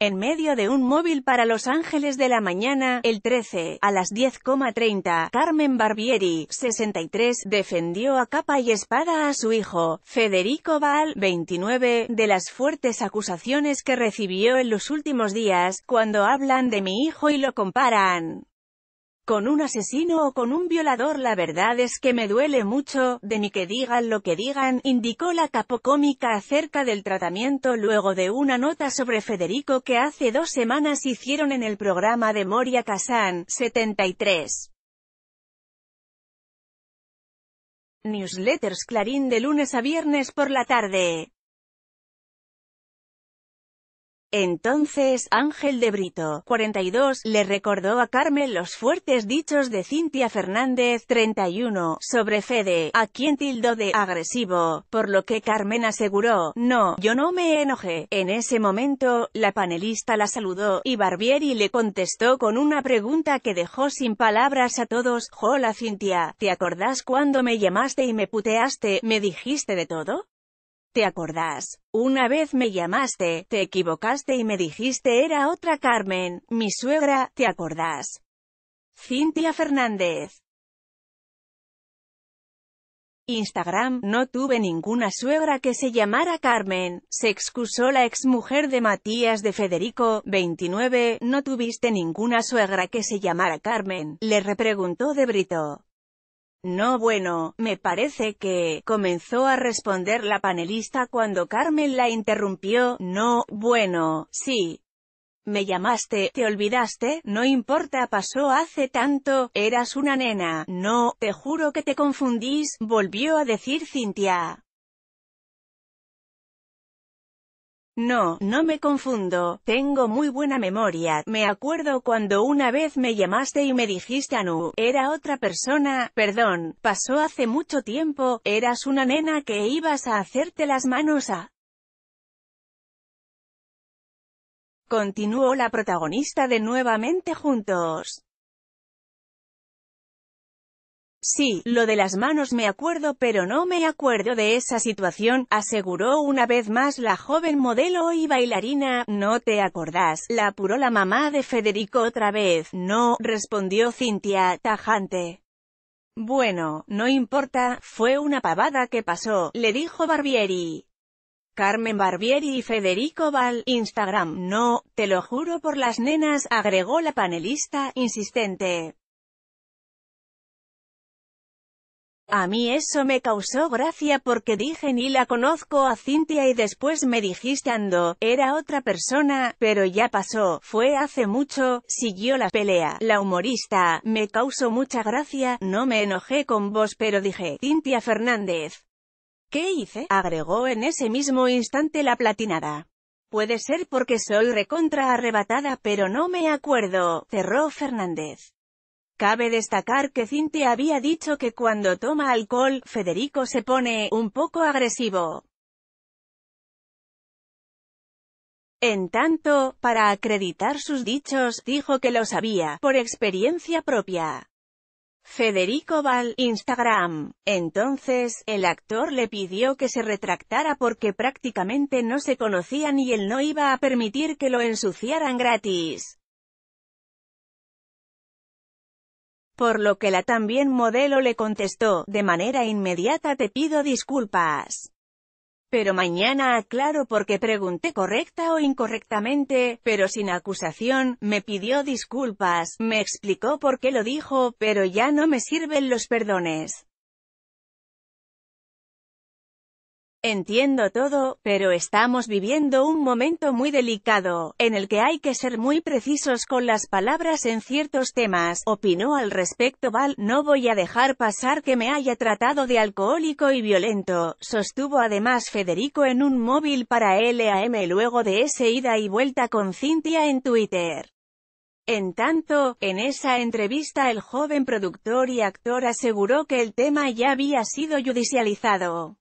En medio de un móvil para Los Ángeles de la mañana, el 13, a las 10,30, Carmen Barbieri, 63, defendió a capa y espada a su hijo, Federico Val, 29, de las fuertes acusaciones que recibió en los últimos días, cuando hablan de mi hijo y lo comparan con un asesino o con un violador la verdad es que me duele mucho, de ni que digan lo que digan, indicó la capocómica acerca del tratamiento luego de una nota sobre Federico que hace dos semanas hicieron en el programa de Moria Kazan, 73. Newsletters Clarín de lunes a viernes por la tarde. Entonces, Ángel de Brito, 42, le recordó a Carmen los fuertes dichos de Cintia Fernández, 31, sobre Fede, a quien tildó de agresivo, por lo que Carmen aseguró, no, yo no me enojé. En ese momento, la panelista la saludó, y Barbieri le contestó con una pregunta que dejó sin palabras a todos, hola Cintia, ¿te acordás cuando me llamaste y me puteaste, me dijiste de todo? ¿Te acordás? Una vez me llamaste, te equivocaste y me dijiste era otra Carmen, mi suegra, ¿te acordás? Cintia Fernández. Instagram, no tuve ninguna suegra que se llamara Carmen, se excusó la exmujer de Matías de Federico, 29, no tuviste ninguna suegra que se llamara Carmen, le repreguntó de Brito. No bueno, me parece que, comenzó a responder la panelista cuando Carmen la interrumpió, no, bueno, sí. Me llamaste, te olvidaste, no importa pasó hace tanto, eras una nena, no, te juro que te confundís, volvió a decir Cintia. No, no me confundo, tengo muy buena memoria, me acuerdo cuando una vez me llamaste y me dijiste Anu, era otra persona, perdón, pasó hace mucho tiempo, eras una nena que ibas a hacerte las manos a... Continuó la protagonista de Nuevamente Juntos. Sí, lo de las manos me acuerdo pero no me acuerdo de esa situación, aseguró una vez más la joven modelo y bailarina, no te acordás, la apuró la mamá de Federico otra vez, no, respondió Cintia, tajante. Bueno, no importa, fue una pavada que pasó, le dijo Barbieri. Carmen Barbieri y Federico Val, Instagram, no, te lo juro por las nenas, agregó la panelista, insistente. A mí eso me causó gracia porque dije ni la conozco a Cintia y después me dijiste ando, era otra persona, pero ya pasó, fue hace mucho, siguió la pelea, la humorista, me causó mucha gracia, no me enojé con vos pero dije, Cintia Fernández. ¿Qué hice? agregó en ese mismo instante la platinada. Puede ser porque soy recontra arrebatada pero no me acuerdo, cerró Fernández. Cabe destacar que Cinti había dicho que cuando toma alcohol, Federico se pone un poco agresivo. En tanto, para acreditar sus dichos, dijo que lo sabía, por experiencia propia. Federico Val, Instagram. Entonces, el actor le pidió que se retractara porque prácticamente no se conocían y él no iba a permitir que lo ensuciaran gratis. por lo que la también modelo le contestó, de manera inmediata te pido disculpas. Pero mañana aclaro porque pregunté correcta o incorrectamente, pero sin acusación, me pidió disculpas, me explicó por qué lo dijo, pero ya no me sirven los perdones. Entiendo todo, pero estamos viviendo un momento muy delicado, en el que hay que ser muy precisos con las palabras en ciertos temas, opinó al respecto Val, no voy a dejar pasar que me haya tratado de alcohólico y violento, sostuvo además Federico en un móvil para LAM luego de ese ida y vuelta con Cintia en Twitter. En tanto, en esa entrevista el joven productor y actor aseguró que el tema ya había sido judicializado.